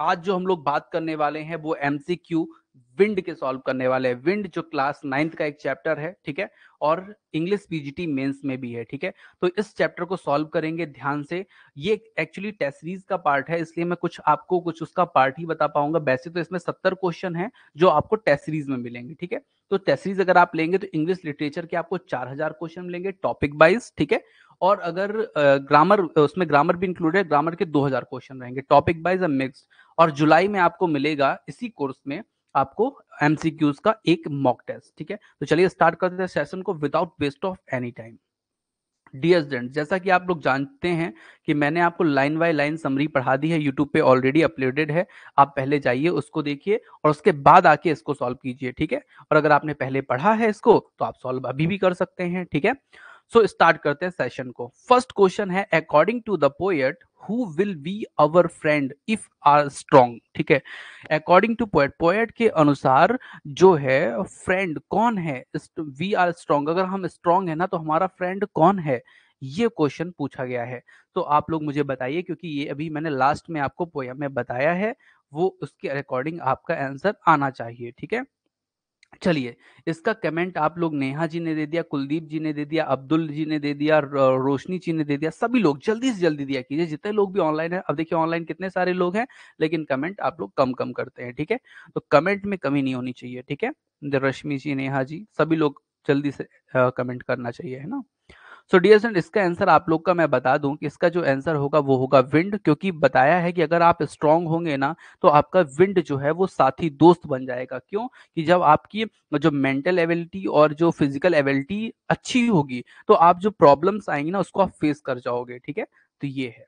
आज जो हम लोग बात करने वाले हैं वो एमसीक्यू विंड के सॉल्व करने वाले हैं विंड जो क्लास नाइन्थ का एक चैप्टर है ठीक है और इंग्लिश पीजीटी मेंस में भी है ठीक है तो इस चैप्टर को सॉल्व करेंगे ध्यान से ये एक्चुअली टेस्ट सीरीज का पार्ट है इसलिए मैं कुछ आपको कुछ उसका पार्ट ही बता पाऊंगा वैसे तो इसमें सत्तर क्वेश्चन है जो आपको टेस्ट सीरीज में मिलेंगे ठीक है तो टेस्ट सीरीज अगर आप लेंगे तो इंग्लिश लिटरेचर के आपको चार हजार क्वेश्चन मिलेंगे टॉपिक वाइज ठीक है और अगर ग्रामर उसमें ग्रामर भी इंक्लूडेड ग्रामर के 2000 क्वेश्चन रहेंगे टॉपिक वाइज मिक्स और जुलाई में आपको मिलेगा इसी कोर्स में आपको एमसीक्यूज का एक मॉक टेस्ट ठीक है तो चलिए स्टार्ट करते हैं सेशन को without waste of any time dear जैसा कि आप लोग जानते हैं कि मैंने आपको लाइन बाय लाइन समरी पढ़ा दी है यूट्यूब पे ऑलरेडी अपलोडेड है आप पहले जाइए उसको देखिए और उसके बाद आके इसको सॉल्व कीजिए ठीक है और अगर आपने पहले पढ़ा है इसको तो आप सॉल्व अभी भी कर सकते हैं ठीक है सो स्टार्ट करते हैं सेशन को फर्स्ट क्वेश्चन है according to the poet who will be our friend if are strong ठीक है अकॉर्डिंग टू पोएट पोएट के अनुसार जो है फ्रेंड कौन है वी आर स्ट्रॉन्ग अगर हम स्ट्रॉन्ग है ना तो हमारा फ्रेंड कौन है ये क्वेश्चन पूछा गया है तो आप लोग मुझे बताइए क्योंकि ये अभी मैंने लास्ट में आपको पोयम में बताया है वो उसके अकॉर्डिंग आपका आंसर आना चाहिए ठीक है चलिए इसका कमेंट आप लोग नेहा जी ने दे दिया कुलदीप जी ने दे दिया अब्दुल जी ने दे दिया रोशनी जी ने दे दिया सभी लोग जल्दी से जल्दी दिया कीजिए जितने लोग भी ऑनलाइन है अब देखिए ऑनलाइन कितने सारे लोग हैं लेकिन कमेंट आप लोग कम कम करते हैं ठीक है तो कमेंट में कमी नहीं होनी चाहिए ठीक है रश्मि जी नेहा जी सभी लोग जल्दी से कमेंट करना चाहिए है ना सो डियर स्टूडेंट इसका आंसर आप लोग का मैं बता दूं कि इसका जो आंसर होगा वो होगा विंड क्योंकि बताया है कि अगर आप स्ट्रांग होंगे ना तो आपका विंड जो है वो साथी दोस्त बन जाएगा क्यों कि जब आपकी जो मेंटल एबिलिटी और जो फिजिकल एबिलिटी अच्छी होगी तो आप जो प्रॉब्लम्स आएंगी ना उसको आप फेस कर जाओगे ठीक है तो ये है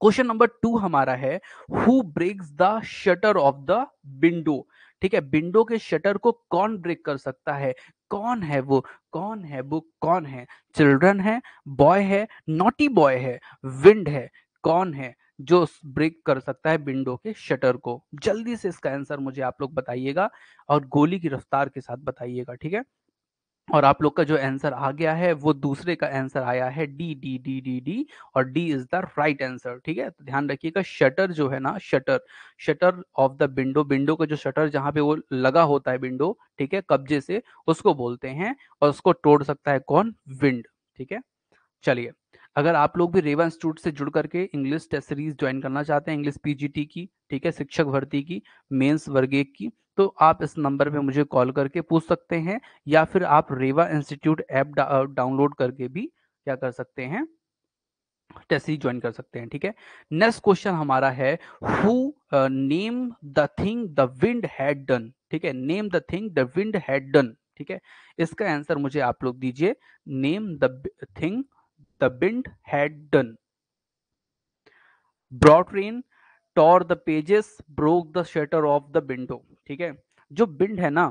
क्वेश्चन नंबर टू हमारा है who breaks the shutter of the window ठीक है विंडो के शटर को कौन ब्रेक कर सकता है कौन है वो कौन है वो कौन है चिल्ड्रन है बॉय है नॉटी बॉय है विंड है कौन है जो ब्रेक कर सकता है विंडो के शटर को जल्दी से इसका आंसर मुझे आप लोग बताइएगा और गोली की रफ्तार के साथ बताइएगा ठीक है और आप लोग का जो आंसर आ गया है वो दूसरे का आंसर आया है D D D D D और D is the right answer ठीक है तो ध्यान रखिएगा शटर जो है ना shutter shutter of the window window का जो शटर जहाँ पे वो लगा होता है विंडो ठीक है कब्जे से उसको बोलते हैं और उसको तोड़ सकता है कौन विंड ठीक है चलिए अगर आप लोग भी रेवा इंस्टीट्यूट से जुड़ करके इंग्लिश टेस्ट सीरीज ज्वाइन करना चाहते हैं इंग्लिश पीजीटी की ठीक है शिक्षक भर्ती की मेंस वर्ग की तो आप इस नंबर पे मुझे कॉल करके पूछ सकते हैं या फिर आप रेवा इंस्टीट्यूट ऐप डाउनलोड करके भी क्या कर सकते हैं टेस्ट ज्वाइन कर सकते हैं ठीक है नेक्स्ट क्वेश्चन हमारा है who name the thing the wind had done ठीक है name the thing the wind had done ठीक है इसका आंसर मुझे आप लोग दीजिए name the thing the wind had done brought rain tore the pages broke the shutter of the window ठीक है जो बिंड है ना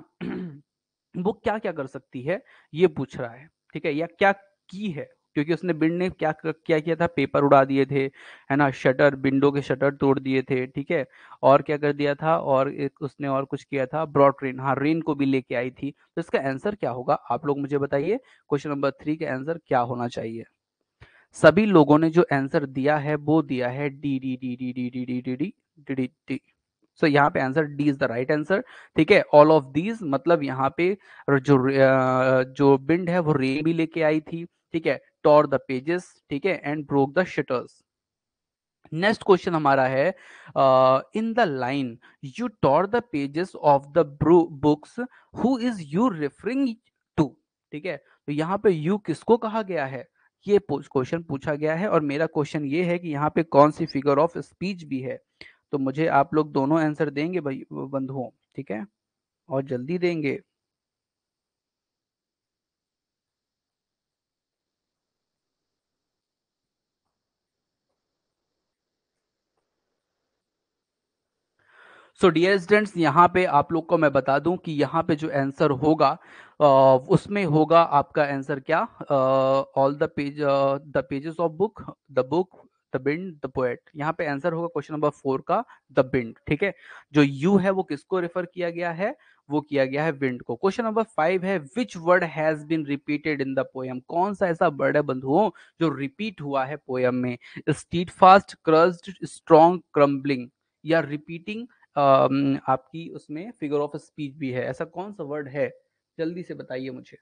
वो क्या क्या कर सकती है ये पूछ रहा है ठीक है या क्या की है क्योंकि उसने बिंड ने क्या क्या किया था पेपर उड़ा दिए थे है ना शटर विंडो के शटर तोड़ दिए थे ठीक है और क्या कर दिया था और उसने और कुछ किया था ब्रॉड रेन हाँ रेन को भी लेके आई थी तो इसका आंसर क्या होगा आप लोग मुझे बताइए क्वेश्चन नंबर थ्री का आंसर क्या होना चाहिए सभी लोगों ने जो आंसर दिया है वो दिया है D D D D D D D D D D D D so so, यहाँ पे answer D is the right answer ठीक है ऑल ऑफ दीज मतलब यहाँ पे जो जो बिंड है वो रे भी लेके आई थी ठीक है टॉर द पेजेस ठीक है and broke the shutters next question हमारा है in the line you tore the pages of the books who is you referring to ठीक है तो यहाँ पे यू किसको कहा गया है ये क्वेश्चन पूछा गया है और मेरा क्वेश्चन ये है कि यहाँ पे कौन सी फिगर ऑफ स्पीच भी है तो मुझे आप लोग दोनों आंसर देंगे भाई बंधुओं ठीक है और जल्दी देंगे सो डियर स्टूडेंट्स यहाँ पे आप लोग को मैं बता दूं कि यहाँ पे जो आंसर होगा आ, उसमें होगा आपका आंसर क्या all the page the pages of book the book the wind the poet यहाँ पे आंसर होगा क्वेश्चन नंबर फोर का द बिंड ठीक है जो यू है वो किसको रेफर किया गया है वो किया गया है विंड को क्वेश्चन नंबर फाइव है which word has been repeated in the poem कौन सा ऐसा वर्ड है बंधुओं जो रिपीट हुआ है पोएम में steadfast crushed strong crumbling या रिपीटिंग आपकी उसमें फिगर ऑफ स्पीच भी है ऐसा कौन सा वर्ड है जल्दी से बताइए मुझे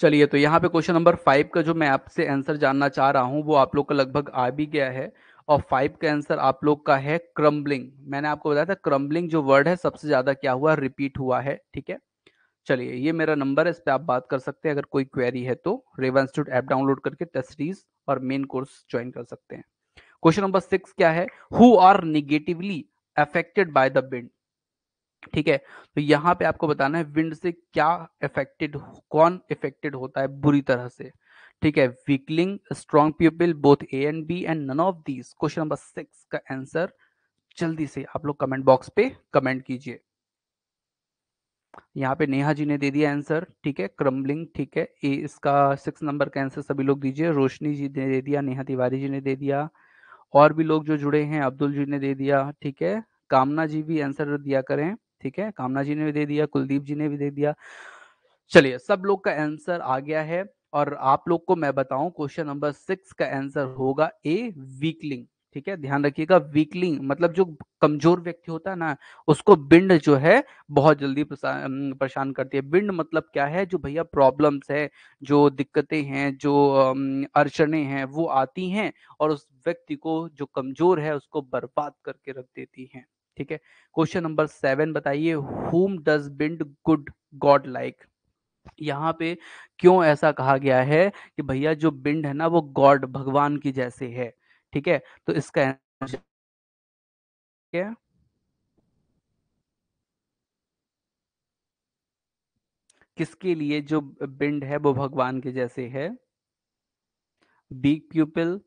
चलिए तो यहाँ पे क्वेश्चन नंबर फाइव का जो मैं आपसे आंसर जानना चाह रहा हूँ वो आप लोग का लगभग आ भी गया है और फाइव का आंसर आप लोग का है क्रम्बलिंग मैंने आपको बताया था क्रम्बलिंग जो वर्ड है सबसे ज्यादा क्या हुआ रिपीट हुआ है ठीक है चलिए ये मेरा नंबर है इस पर आप बात कर सकते हैं अगर कोई क्वेरी है तो रेवा इंस्टीट्यूट ऐप डाउनलोड करके तस्टीज और मेन कोर्स ज्वाइन कर सकते हैं क्वेश्चन नंबर सिक्स क्या है who are negatively affected by the wind ठीक है तो यहाँ पे आपको बताना है विंड से क्या इफेक्टेड कौन इफेक्टेड होता है बुरी तरह से ठीक है weakling strong people both A and B and none of these question number six का आंसर जल्दी से आप लोग कमेंट बॉक्स पे कमेंट कीजिए यहाँ पे नेहा जी ने दे दिया आंसर ठीक है क्रम्बलिंग ठीक है ए इसका सिक्स नंबर का आंसर सभी लोग दीजिए रोशनी जी ने दे दिया नेहा तिवारी जी ने दे दिया और भी लोग जो जुड़े हैं अब्दुल जी ने दे दिया ठीक है कामना जी भी आंसर दिया करें ठीक है कामना जी ने भी दे दिया कुलदीप जी ने भी दे दिया चलिए सब लोग का आंसर आ गया है और आप लोग को मैं बताऊं क्वेश्चन नंबर सिक्स का आंसर होगा ए वीकलिंग ठीक है ध्यान रखिएगा वीकलिंग मतलब जो कमजोर व्यक्ति होता है ना उसको बिंड जो है बहुत जल्दी परेशान करती है बिंड मतलब क्या है जो भैया प्रॉब्लम्स है जो दिक्कतें हैं जो अड़चने हैं वो आती हैं और उस व्यक्ति को जो कमजोर है उसको बर्बाद करके रख देती हैं ठीक है क्वेश्चन नंबर सेवन बताइए whom does wind good god like यहाँ पे क्यों ऐसा कहा गया है कि भैया जो बिंड है ना वो गॉड भगवान की जैसे है ठीक है तो इसका क्या किसके लिए जो बिंड है वो भगवान के जैसे है weak people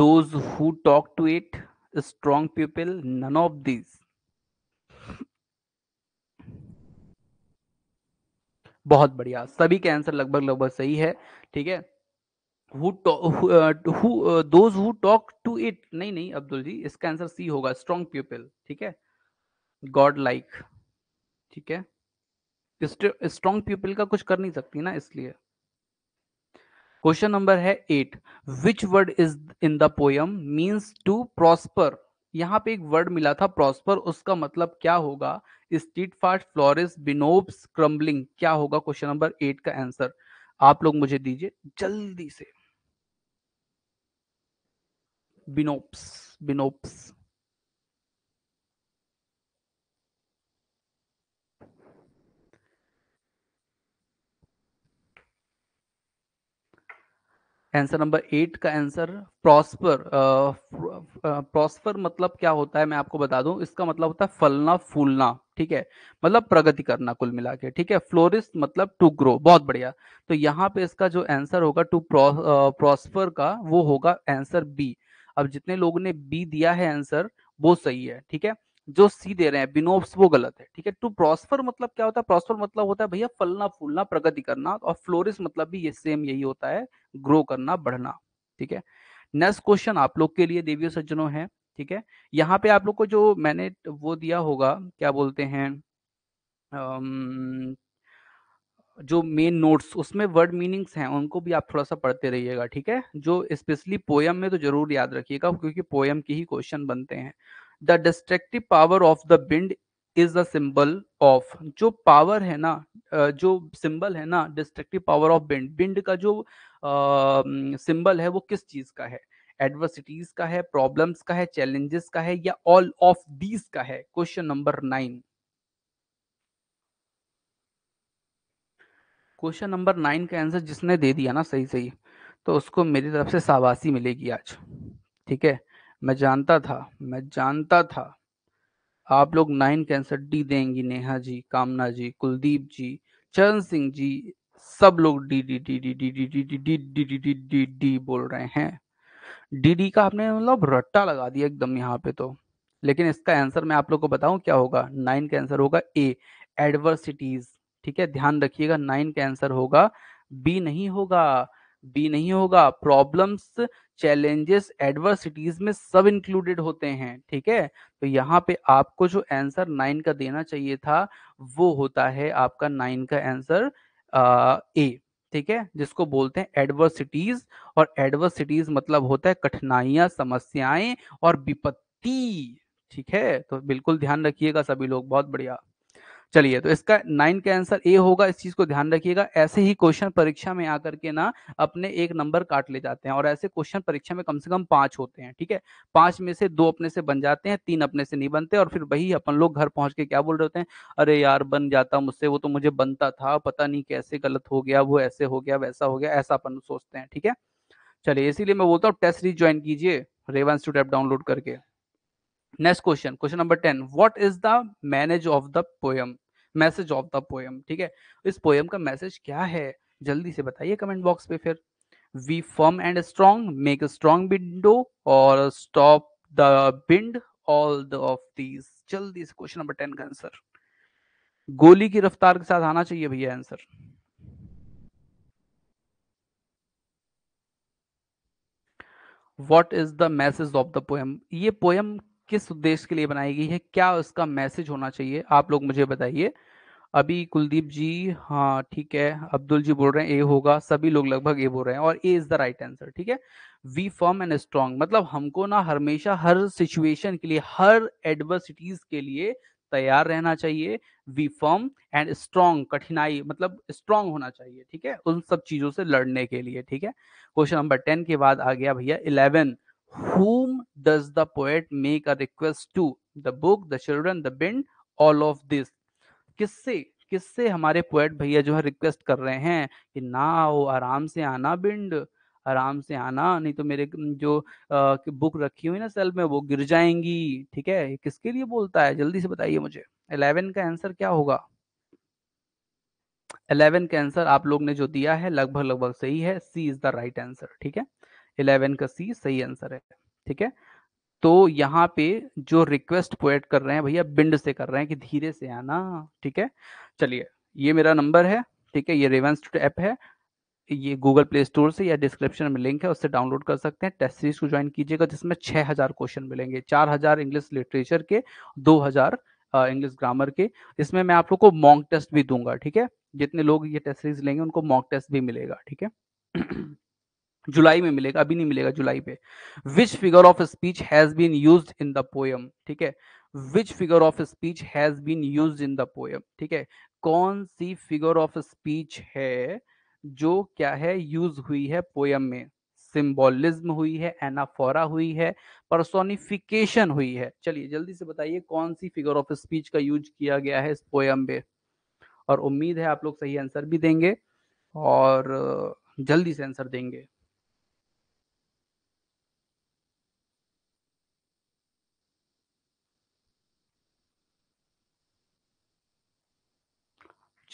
those who talk to it strong people none of these बहुत बढ़िया सभी के आंसर लगभग लगभग सही है ठीक है those who talk to it नहीं नहीं अब्दुल जी इसका आंसर सी होगा स्ट्रॉन्ग पीपल ठीक है गॉड लाइक ठीक है स्ट्रॉन्ग पीपल का कुछ कर नहीं सकती ना इसलिए क्वेश्चन नंबर है eight which word is in the poem means to prosper यहाँ पे एक वर्ड मिला था प्रॉस्पर उसका मतलब क्या होगा steadfast flourish winnows crumbling क्या होगा क्वेश्चन नंबर एट का आंसर आप लोग मुझे दीजिए जल्दी से winnows winnows answer number eight का आंसर प्रॉस्पर प्रॉस्पर मतलब क्या होता है मैं आपको बता दूं इसका मतलब होता है फलना फूलना ठीक है मतलब प्रगति करना कुल मिला के ठीक है फ्लोरिस्ट मतलब टू ग्रो बहुत बढ़िया तो यहाँ पे इसका जो आंसर होगा टू प्रॉस्पर uh, का वो होगा आंसर बी अब जितने लोगों ने बी दिया है आंसर वो सही है ठीक है जो सी दे रहे हैं बिनोब्स वो गलत है ठीक है टू प्रॉस्फर मतलब क्या होता है प्रॉस्फर मतलब होता है भैया फलना फूलना प्रगति करना और फ्लोरिस मतलब भी ये सेम यही होता है ग्रो करना बढ़ना ठीक है नेक्स्ट क्वेश्चन आप लोग के लिए देवी सज्जनों है ठीक है यहाँ पे आप लोग को जो मैंने वो दिया होगा क्या बोलते हैं जो मेन नोट्स उसमें वर्ड मीनिंग्स हैं उनको भी आप थोड़ा सा पढ़ते रहिएगा ठीक है जो स्पेशली पोयम में तो जरूर याद रखिएगा क्योंकि पोयम के ही क्वेश्चन बनते हैं the destructive power of the wind is the symbol of जो पावर है ना जो सिंबल है ना destructive power of wind wind का जो सिंबल है वो किस चीज का है एडवर्सिटीज का है प्रॉब्लम्स का है चैलेंजेस का है या ऑल ऑफ दीज का है question number nine question number nine का आंसर जिसने दे दिया ना सही सही तो उसको मेरी तरफ से शाबाशी मिलेगी आज ठीक है मैं जानता था मैं जानता था आप लोग नाइन कैंसर डी देंगी नेहा जी कामना जी कुलदीप जी चरण सिंह जी सब लोग D D D D D D D D D D D D D D बोल रहे हैं डी डी का आपने मतलब रट्टा लगा दिया एकदम यहाँ पे तो लेकिन इसका आंसर मैं आप लोग को बताऊं क्या होगा नाइन कैंसर होगा ए एडवर्सिटीज ठीक है ध्यान रखिएगा नाइन कैंसर होगा बी नहीं होगा बी नहीं होगा प्रॉब्लम्स चैलेंजेस एडवर्सिटीज में सब इंक्लूडेड होते हैं ठीक है तो यहाँ पे आपको जो आंसर नाइन का देना चाहिए था वो होता है आपका नाइन का आंसर ए ठीक है जिसको बोलते हैं एडवर्सिटीज और एडवर्सिटीज मतलब होता है कठिनाइयां समस्याएं और विपत्ति ठीक है तो बिल्कुल ध्यान रखिएगा सभी लोग बहुत बढ़िया चलिए तो इसका नाइन का आंसर ए होगा इस चीज को ध्यान रखिएगा ऐसे ही क्वेश्चन परीक्षा में आकर के ना अपने एक नंबर काट ले जाते हैं और ऐसे क्वेश्चन परीक्षा में कम से कम पांच होते हैं ठीक है पांच में से दो अपने से बन जाते हैं तीन अपने से नहीं बनते और फिर वही अपन लोग घर पहुंच के क्या बोल रहे होते हैं अरे यार बन जाता मुझसे वो तो मुझे बनता था पता नहीं कैसे गलत हो गया वो ऐसे हो गया वैसा हो गया ऐसा अपन सोचते हैं ठीक है चलिए इसीलिए मैं बोलता हूँ टेस्ट सीरीज ज्वाइन कीजिए रेवन टू डाउनलोड करके next question question number ten what is the manage of the poem message of the poem ठीक है इस पोएम का मैसेज क्या है जल्दी से बताइए कमेंट बॉक्स पे फिर we firm and strong make strong window और stop the wind all the of these जल्दी से क्वेश्चन नंबर टेन का आंसर गोली की रफ्तार के साथ आना चाहिए भैया answer what is the message of the poem ये पोएम किस उद्देश्य के लिए बनाई गई है क्या उसका मैसेज होना चाहिए आप लोग मुझे बताइए अभी कुलदीप जी हाँ ठीक है अब्दुल जी बोल रहे हैं ए होगा सभी लोग लगभग ए बोल रहे हैं और A is the right answer ठीक है वी फर्म एंड स्ट्रांग मतलब हमको ना हमेशा हर सिचुएशन के लिए हर एडवर्सिटीज के लिए तैयार रहना चाहिए वी फर्म एंड स्ट्रांग कठिनाई मतलब स्ट्रांग होना चाहिए ठीक है उन सब चीजों से लड़ने के लिए ठीक है क्वेश्चन नंबर टेन के बाद आ गया भैया eleven whom does the poet make a request to the book the children the bin all of this किससे किससे हमारे पोएट भैया जो है रिक्वेस्ट कर रहे हैं कि ना आओ आराम से आना बिंड आराम से आना नहीं तो मेरे जो आ, बुक रखी हुई ना सेल्फ में वो गिर जाएंगी ठीक है किसके लिए बोलता है जल्दी से बताइए मुझे इलेवन का आंसर क्या होगा इलेवन का आंसर आप लोग ने जो दिया है लगभग लगभग सही है C is the right answer ठीक है इलेवन का सी सही आंसर है ठीक है तो यहाँ पे जो रिक्वेस्ट पोएट कर रहे हैं भैया बिंड से कर रहे हैं कि धीरे से आना ठीक है चलिए ये मेरा नंबर है ठीक है ये रेवेंस ऐप है ये गूगल प्ले स्टोर से या डिस्क्रिप्शन में लिंक है उससे डाउनलोड कर सकते हैं टेस्ट सीरीज को ज्वाइन कीजिएगा जिसमें 6000 क्वेश्चन मिलेंगे 4000 इंग्लिश लिटरेचर के 2000 इंग्लिश ग्रामर के इसमें मैं आप लोग को मॉक टेस्ट भी दूंगा ठीक है जितने लोग ये टेस्ट सीरीज लेंगे उनको मॉक टेस्ट भी मिलेगा ठीक है जुलाई में मिलेगा अभी नहीं मिलेगा जुलाई पे which figure of speech has been use in the poem ठीक है which figure of speech has been use in the poem ठीक है कौन सी फिगर ऑफ स्पीच है जो क्या है यूज हुई है पोयम में सिंबोलिज्म हुई है एनाफोरा हुई है परसोनिफिकेशन हुई है चलिए जल्दी से बताइए कौन सी फिगर ऑफ स्पीच का यूज किया गया है इस पोयम में और उम्मीद है आप लोग सही आंसर भी देंगे और जल्दी से आंसर देंगे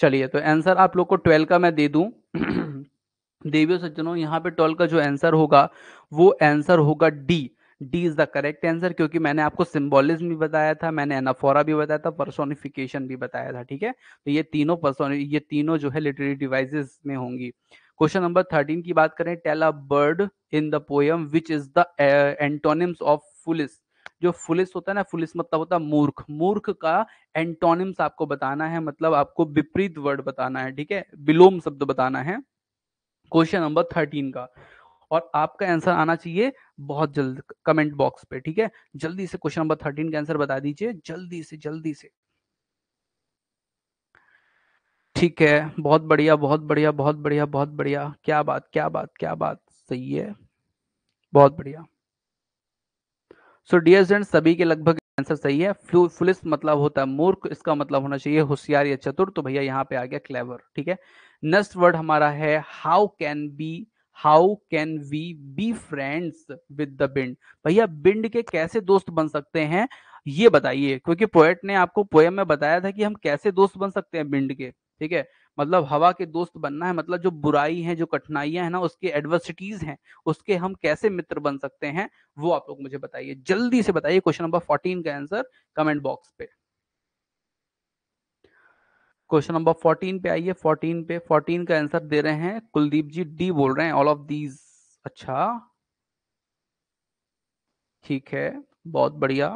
चलिए तो आंसर आप लोग को ट्वेल्व का मैं दे दूं देवियों सज्जनों यहाँ पे ट्वेल्व का जो आंसर होगा वो आंसर होगा D D is the correct answer क्योंकि मैंने आपको सिम्बोलिज्म भी बताया था मैंने एनाफोरा भी बताया था पर्सोनिफिकेशन भी बताया था ठीक है तो ये तीनों पर्सोन ये तीनों जो है लिटरेरी डिवाइसेस में होंगी क्वेश्चन नंबर थर्टीन की बात करें tell a word in the poem which is the antonyms of foolish जो फुलिस होता है ना फुलिस मतलब होता है मूर्ख मूर्ख का एंटोनिम्स आपको बताना है मतलब आपको विपरीत वर्ड बताना है ठीक है विलोम शब्द बताना है क्वेश्चन नंबर थर्टीन का और आपका आंसर आना चाहिए बहुत जल्द कमेंट बॉक्स पे ठीक है जल्दी से क्वेश्चन नंबर थर्टीन का आंसर बता दीजिए जल्दी से जल्दी से ठीक है बहुत बढ़िया बहुत बढ़िया बहुत बढ़िया बहुत बढ़िया क्या बात क्या बात क्या बात सही है बहुत बढ़िया सो डियर स्टूडेंट सभी के लगभग आंसर सही है फुलिस मतलब होता है मूर्ख इसका मतलब होना चाहिए होशियार या चतुर तो भैया यहाँ पे आ गया क्लेवर ठीक है नेक्स्ट वर्ड हमारा है how can be how can we be friends with the wind भैया बिंड के कैसे दोस्त बन सकते हैं ये बताइए क्योंकि पोएट ने आपको पोएम में बताया था कि हम कैसे दोस्त बन सकते हैं बिंड के ठीक है मतलब हवा के दोस्त बनना है मतलब जो बुराई है जो कठिनाइयां है ना उसके एडवर्सिटीज हैं उसके हम कैसे मित्र बन सकते हैं वो आप लोग मुझे बताइए जल्दी से बताइए क्वेश्चन नंबर फोर्टीन का आंसर कमेंट बॉक्स पे क्वेश्चन नंबर फोर्टीन पे आइए फोर्टीन पे फोर्टीन का आंसर दे रहे हैं कुलदीप जी डी बोल रहे हैं ऑल ऑफ दीज अच्छा ठीक है बहुत बढ़िया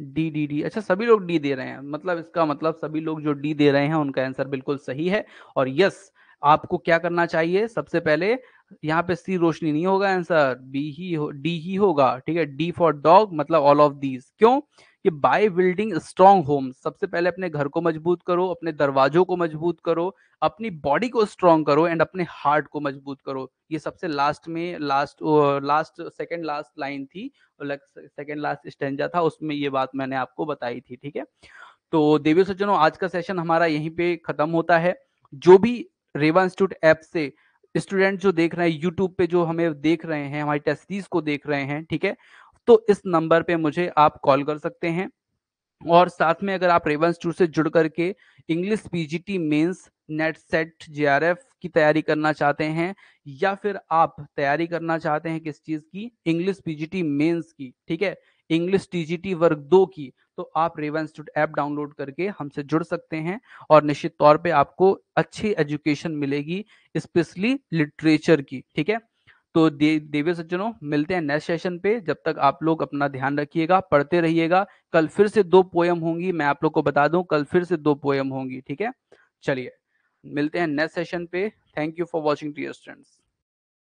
डी डी डी अच्छा सभी लोग डी दे रहे हैं मतलब इसका मतलब सभी लोग जो डी दे रहे हैं उनका आंसर बिल्कुल सही है और यस आपको क्या करना चाहिए सबसे पहले यहाँ पे सी रोशनी नहीं होगा आंसर बी ही हो डी ही होगा ठीक है डी फॉर डॉग मतलब ऑल ऑफ दीज क्यों कि बाय बिल्डिंग स्ट्रांग होम सबसे पहले अपने घर को मजबूत करो अपने दरवाजों को मजबूत करो अपनी बॉडी को स्ट्रांग करो एंड अपने हार्ट को मजबूत करो ये सबसे लास्ट में last last second last line थी सेकेंड लास्ट स्टेंजा था उसमें ये बात मैंने आपको बताई थी ठीक है तो देवी सज्जनों आज का सेशन हमारा यहीं पे खत्म होता है जो भी रेवा इंस्टीट्यूट ऐप से स्टूडेंट जो देख रहे हैं यूट्यूब पे जो हमें देख रहे हैं हमारी टेस्टीज को देख रहे हैं ठीक है तो इस नंबर पे मुझे आप कॉल कर सकते हैं और साथ में अगर आप रेवन टू से जुड़ करके English PGT mains NET SET JRF की तैयारी करना चाहते हैं या फिर आप तैयारी करना चाहते हैं किस चीज की इंग्लिश पीजीटी मेंस की ठीक है इंग्लिश टीजीटी वर्ग दो की तो आप स्टूड ऐप डाउनलोड करके हमसे जुड़ सकते हैं और निश्चित तौर पे आपको अच्छी एजुकेशन मिलेगी स्पेशली लिटरेचर की ठीक है तो देवी सज्जनों मिलते हैं नेक्स्ट सेशन पे जब तक आप लोग अपना ध्यान रखिएगा पढ़ते रहिएगा कल फिर से दो पोयम होंगी मैं आप लोग को बता दूं कल फिर से दो पोयम होंगी ठीक है चलिए मिलते हैं नेक्स्ट सेशन पे thank you for watching the students